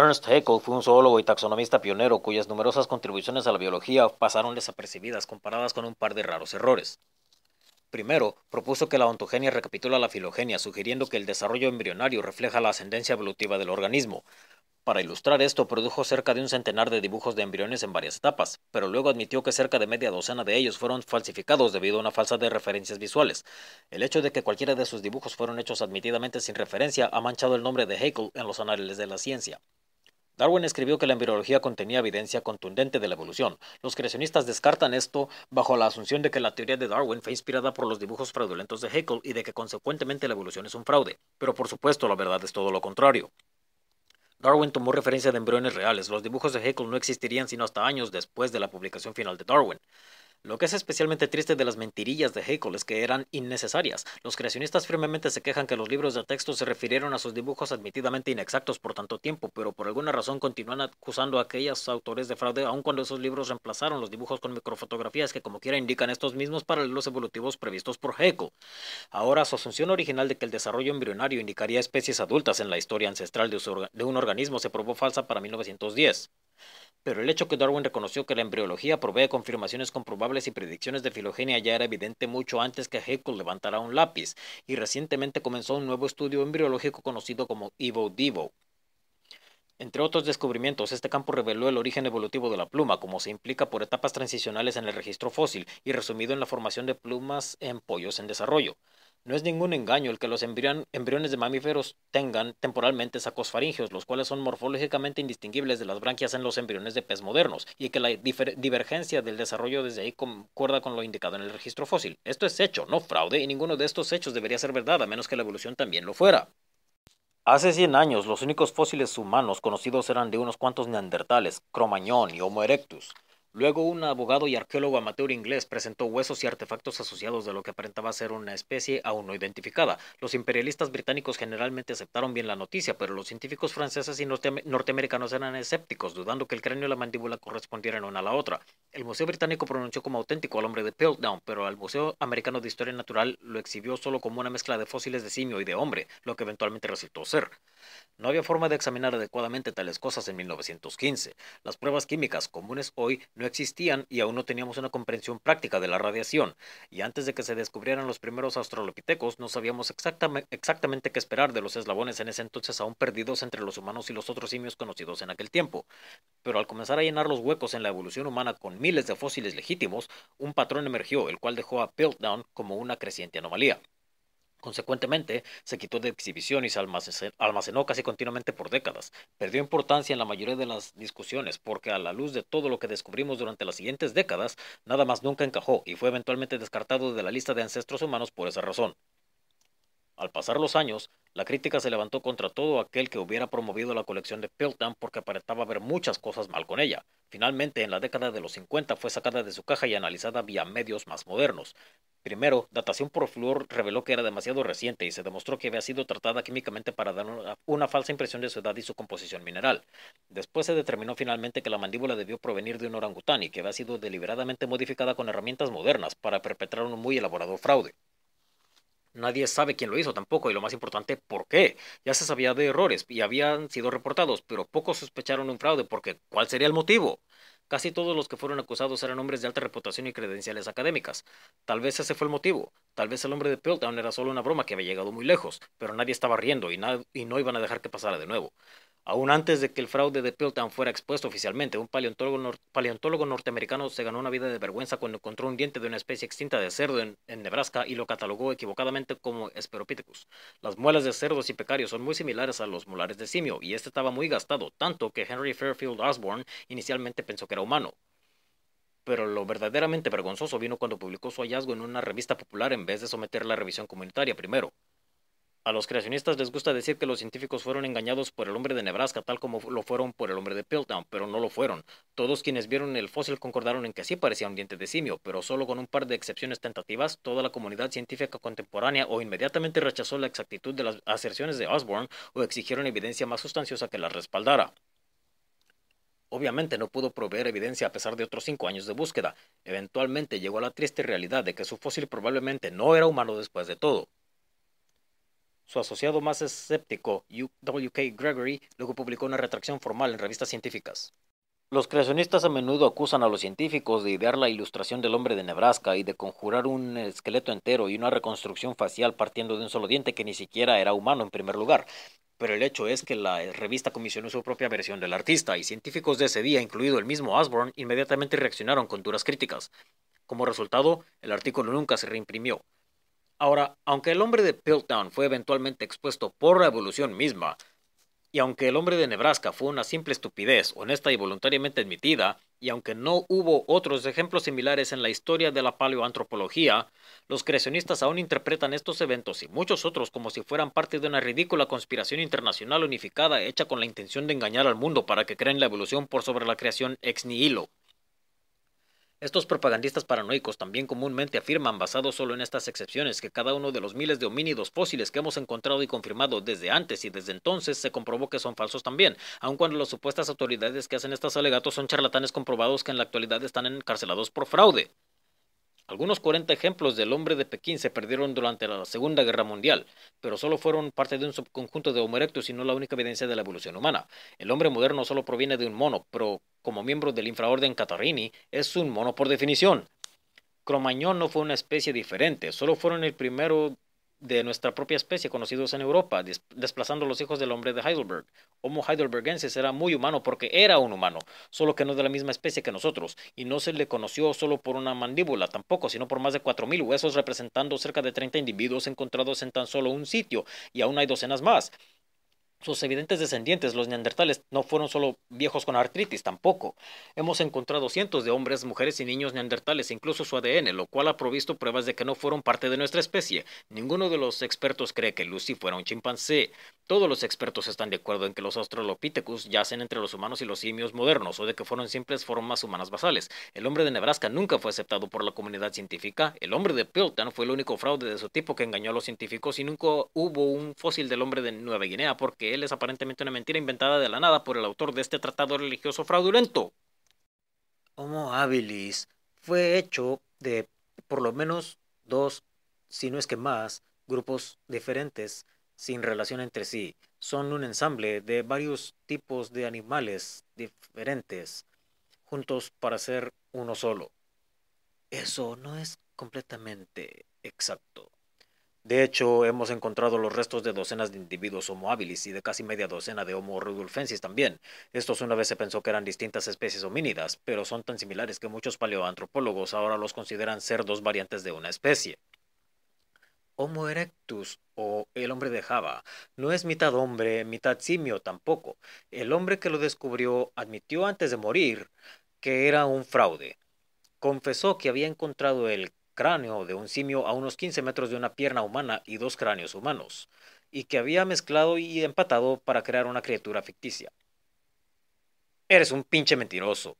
Ernst Haeckel fue un zoólogo y taxonomista pionero cuyas numerosas contribuciones a la biología pasaron desapercibidas comparadas con un par de raros errores. Primero, propuso que la ontogenia recapitula la filogenia, sugiriendo que el desarrollo embrionario refleja la ascendencia evolutiva del organismo. Para ilustrar esto, produjo cerca de un centenar de dibujos de embriones en varias etapas, pero luego admitió que cerca de media docena de ellos fueron falsificados debido a una falsa de referencias visuales. El hecho de que cualquiera de sus dibujos fueron hechos admitidamente sin referencia ha manchado el nombre de Haeckel en los anales de la ciencia. Darwin escribió que la embriología contenía evidencia contundente de la evolución. Los creacionistas descartan esto bajo la asunción de que la teoría de Darwin fue inspirada por los dibujos fraudulentos de Haeckel y de que consecuentemente la evolución es un fraude. Pero por supuesto la verdad es todo lo contrario. Darwin tomó referencia de embriones reales. Los dibujos de Haeckel no existirían sino hasta años después de la publicación final de Darwin. Lo que es especialmente triste de las mentirillas de Haeckel es que eran innecesarias. Los creacionistas firmemente se quejan que los libros de texto se refirieron a sus dibujos admitidamente inexactos por tanto tiempo, pero por alguna razón continúan acusando a aquellos autores de fraude, aun cuando esos libros reemplazaron los dibujos con microfotografías que como quiera indican estos mismos paralelos evolutivos previstos por Haeckel. Ahora, su asunción original de que el desarrollo embrionario indicaría especies adultas en la historia ancestral de un organismo se probó falsa para 1910 pero el hecho que Darwin reconoció que la embriología provee confirmaciones comprobables y predicciones de filogenia ya era evidente mucho antes que Haeckel levantara un lápiz, y recientemente comenzó un nuevo estudio embriológico conocido como evo devo Entre otros descubrimientos, este campo reveló el origen evolutivo de la pluma, como se implica por etapas transicionales en el registro fósil y resumido en la formación de plumas en pollos en desarrollo. No es ningún engaño el que los embriones de mamíferos tengan temporalmente sacos faríngeos, los cuales son morfológicamente indistinguibles de las branquias en los embriones de pez modernos, y que la divergencia del desarrollo desde ahí concuerda con lo indicado en el registro fósil. Esto es hecho, no fraude, y ninguno de estos hechos debería ser verdad, a menos que la evolución también lo fuera. Hace 100 años, los únicos fósiles humanos conocidos eran de unos cuantos neandertales, cromañón y Homo erectus. Luego, un abogado y arqueólogo amateur inglés presentó huesos y artefactos asociados de lo que aparentaba ser una especie aún no identificada. Los imperialistas británicos generalmente aceptaron bien la noticia, pero los científicos franceses y norteamericanos eran escépticos, dudando que el cráneo y la mandíbula correspondieran una a la otra. El Museo Británico pronunció como auténtico al hombre de Piltdown, pero el Museo Americano de Historia Natural lo exhibió solo como una mezcla de fósiles de simio y de hombre, lo que eventualmente resultó ser. No había forma de examinar adecuadamente tales cosas en 1915. Las pruebas químicas comunes hoy no existían y aún no teníamos una comprensión práctica de la radiación, y antes de que se descubrieran los primeros australopitecos no sabíamos exactamente qué esperar de los eslabones en ese entonces aún perdidos entre los humanos y los otros simios conocidos en aquel tiempo. Pero al comenzar a llenar los huecos en la evolución humana con miles de fósiles legítimos, un patrón emergió, el cual dejó a Piltdown como una creciente anomalía. Consecuentemente, se quitó de exhibición y se almacenó casi continuamente por décadas. Perdió importancia en la mayoría de las discusiones porque a la luz de todo lo que descubrimos durante las siguientes décadas, nada más nunca encajó y fue eventualmente descartado de la lista de ancestros humanos por esa razón. Al pasar los años, la crítica se levantó contra todo aquel que hubiera promovido la colección de Piltdown porque aparentaba haber muchas cosas mal con ella. Finalmente, en la década de los 50 fue sacada de su caja y analizada vía medios más modernos. Primero, datación por flúor reveló que era demasiado reciente y se demostró que había sido tratada químicamente para dar una, falsa impresión de su edad y su composición mineral. Después se determinó finalmente que la mandíbula debió provenir de un orangután y que había sido deliberadamente modificada con herramientas modernas para perpetrar un muy elaborado fraude. Nadie sabe quién lo hizo tampoco y lo más importante, ¿por qué? Ya se sabía de errores y habían sido reportados, pero pocos sospecharon un fraude porque ¿cuál sería el motivo? Casi todos los que fueron acusados eran hombres de alta reputación y credenciales académicas. Tal vez ese fue el motivo. Tal vez el hombre de Piltdown era solo una broma que había llegado muy lejos, pero nadie estaba riendo y, y no iban a dejar que pasara de nuevo. Aún antes de que el fraude de Piltdown fuera expuesto oficialmente, un paleontólogo, norteamericano se ganó una vida de vergüenza cuando encontró un diente de una especie extinta de cerdo en, Nebraska y lo catalogó equivocadamente como Esperopithecus. Las muelas de cerdos y pecarios son muy similares a los molares de simio, y este estaba muy gastado, tanto que Henry Fairfield Osborne inicialmente pensó que era humano. Pero lo verdaderamente vergonzoso vino cuando publicó su hallazgo en una revista popular en vez de someterla a revisión comunitaria primero. A los creacionistas les gusta decir que los científicos fueron engañados por el hombre de Nebraska, tal como lo fueron por el hombre de Piltdown, pero no lo fueron. Todos quienes vieron el fósil concordaron en que sí parecía un diente de simio, pero solo con un par de excepciones tentativas, toda la comunidad científica contemporánea o inmediatamente rechazó la exactitud de las aserciones de Osborne o exigieron evidencia más sustanciosa que la respaldara. Obviamente no pudo proveer evidencia a pesar de otros cinco años de búsqueda. Eventualmente llegó a la triste realidad de que su fósil probablemente no era humano después de todo. Su asociado más escéptico, W.K. Gregory, luego publicó una retracción formal en revistas científicas. Los creacionistas a menudo acusan a los científicos de idear la ilustración del hombre de Nebraska y de conjurar un esqueleto entero y una reconstrucción facial partiendo de un solo diente que ni siquiera era humano en primer lugar. Pero el hecho es que la revista comisionó su propia versión del artista y científicos de ese día, incluido el mismo Asborn, inmediatamente reaccionaron con duras críticas. Como resultado, el artículo nunca se reimprimió. Ahora, aunque el hombre de Piltdown fue eventualmente expuesto por la evolución misma, y aunque el hombre de Nebraska fue una simple estupidez, honesta y voluntariamente admitida, y aunque no hubo otros ejemplos similares en la historia de la paleoantropología, los creacionistas aún interpretan estos eventos y muchos otros como si fueran parte de una ridícula conspiración internacional unificada hecha con la intención de engañar al mundo para que creen la evolución por sobre la creación ex nihilo. Estos propagandistas paranoicos también comúnmente afirman, basados solo en estas excepciones, que cada uno de los miles de homínidos fósiles que hemos encontrado y confirmado desde antes y desde entonces se comprobó que son falsos también, aun cuando las supuestas autoridades que hacen estos alegatos son charlatanes comprobados que en la actualidad están encarcelados por fraude. Algunos 40 ejemplos del hombre de Pekín se perdieron durante la Segunda Guerra Mundial, pero solo fueron parte de un subconjunto de Homo erectus y no la única evidencia de la evolución humana. El hombre moderno solo proviene de un mono, pero como miembro del infraorden Catarini, es un mono por definición. Cromañón no fue una especie diferente, solo fueron el primero de nuestra propia especie conocidos en Europa, desplazando los hijos del hombre de Heidelberg. Homo heidelbergensis era muy humano porque era un humano, solo que no de la misma especie que nosotros, y no se le conoció solo por una mandíbula tampoco, sino por más de 4.000 huesos representando cerca de 30 individuos encontrados en tan solo un sitio, y aún hay docenas más sus evidentes descendientes, los neandertales, no fueron solo viejos con artritis, tampoco. Hemos encontrado cientos de hombres, mujeres y niños neandertales, incluso su ADN, lo cual ha provisto pruebas de que no fueron parte de nuestra especie. Ninguno de los expertos cree que Lucy fuera un chimpancé. Todos los expertos están de acuerdo en que los Australopithecus yacen entre los humanos y los simios modernos, o de que fueron simples formas humanas basales. El hombre de Nebraska nunca fue aceptado por la comunidad científica. El hombre de Piltdown fue el único fraude de su tipo que engañó a los científicos y nunca hubo un fósil del hombre de Nueva Guinea porque él es aparentemente una mentira inventada de la nada por el autor de este tratado religioso fraudulento. Homo habilis fue hecho de por lo menos dos, si no es que más, grupos diferentes sin relación entre sí. Son un ensamble de varios tipos de animales diferentes, juntos para ser uno solo. Eso no es completamente exacto. De hecho, hemos encontrado los restos de docenas de individuos Homo habilis y de casi media docena de Homo rudolfensis también. Estos una vez se pensó que eran distintas especies homínidas, pero son tan similares que muchos paleoantropólogos ahora los consideran ser dos variantes de una especie. Homo erectus o el hombre de Java no es mitad hombre, mitad simio tampoco. El hombre que lo descubrió admitió antes de morir que era un fraude. Confesó que había encontrado el cráneo de un simio a unos 15 metros de una pierna humana y dos cráneos humanos, y que había mezclado y empatado para crear una criatura ficticia. Eres un pinche mentiroso,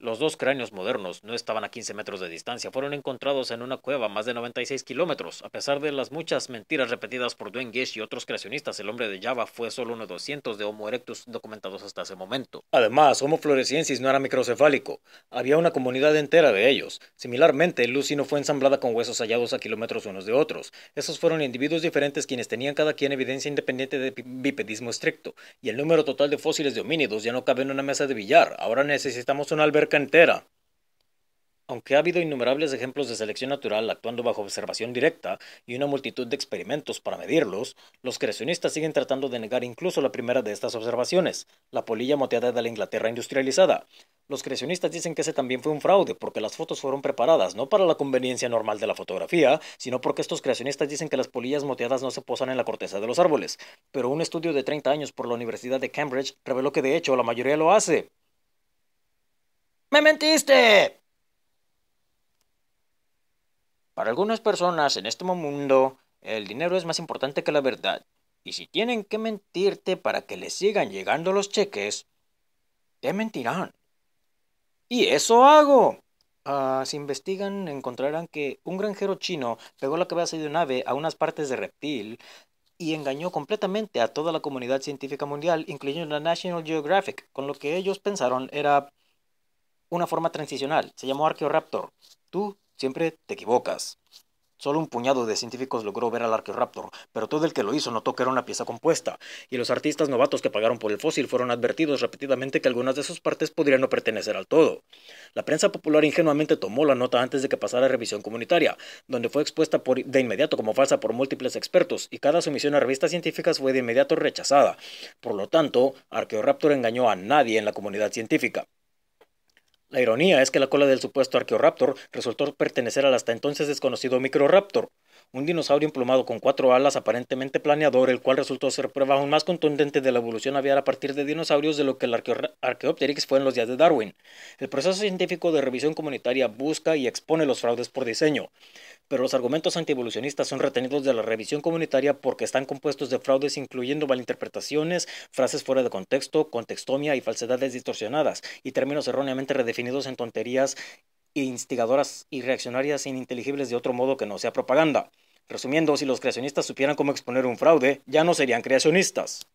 los dos cráneos modernos no estaban a 15 metros de distancia, fueron encontrados en una cueva más de 96 kilómetros. A pesar de las muchas mentiras repetidas por Dwayne Gish y otros creacionistas, el hombre de Java fue solo uno de 200 de Homo erectus documentados hasta ese momento. Además, Homo floresiensis no era microcefálico, había una comunidad entera de ellos. Similarmente, Lucy no fue ensamblada con huesos hallados a kilómetros unos de otros. Esos fueron individuos diferentes quienes tenían cada quien evidencia independiente de bipedismo estricto, y el número total de fósiles de homínidos ya no cabe en una mesa de billar. Ahora necesitamos un albergue aunque ha habido innumerables ejemplos de selección natural actuando bajo observación directa y una multitud de experimentos para medirlos, los creacionistas siguen tratando de negar incluso la primera de estas observaciones, la polilla moteada de la Inglaterra industrializada. Los creacionistas dicen que ese también fue un fraude porque las fotos fueron preparadas no para la conveniencia normal de la fotografía, sino porque estos creacionistas dicen que las polillas moteadas no se posan en la corteza de los árboles. Pero un estudio de 30 años por la Universidad de Cambridge reveló que de hecho la mayoría lo hace. ¡Me mentiste! Para algunas personas en este mundo, el dinero es más importante que la verdad. Y si tienen que mentirte para que les sigan llegando los cheques, te mentirán. Y eso hago. Ah, si investigan, encontrarán que un granjero chino pegó la cabeza de un ave a unas partes de reptil y engañó completamente a toda la comunidad científica mundial, incluyendo la National Geographic, con lo que ellos pensaron era una forma transicional, se llamó Archeoraptor. Tú siempre te equivocas. Solo un puñado de científicos logró ver al Archeoraptor, pero todo el que lo hizo notó que era una pieza compuesta, y los artistas novatos que pagaron por el fósil fueron advertidos repetidamente que algunas de sus partes podrían no pertenecer al todo. La prensa popular ingenuamente tomó la nota antes de que pasara a revisión comunitaria, donde fue expuesta de inmediato como falsa por múltiples expertos, y cada sumisión a revistas científicas fue de inmediato rechazada. Por lo tanto, Archeoraptor engañó a nadie en la comunidad científica. La ironía es que la cola del supuesto Arqueoraptor resultó pertenecer al hasta entonces desconocido Microraptor, un dinosaurio emplumado con cuatro alas aparentemente planeador, el cual resultó ser prueba aún más contundente de la evolución aviar a partir de dinosaurios de lo que el Archaeopteryx fue en los días de Darwin. El proceso científico de revisión comunitaria busca y expone los fraudes por diseño, pero los argumentos antievolucionistas son retenidos de la revisión comunitaria porque están compuestos de fraudes incluyendo malinterpretaciones, frases fuera de contexto, contextomia y falsedades distorsionadas, y términos erróneamente redefinidos en tonterías instigadoras y reaccionarias ininteligibles de otro modo que no sea propaganda. Resumiendo, si los creacionistas supieran cómo exponer un fraude, ya no serían creacionistas.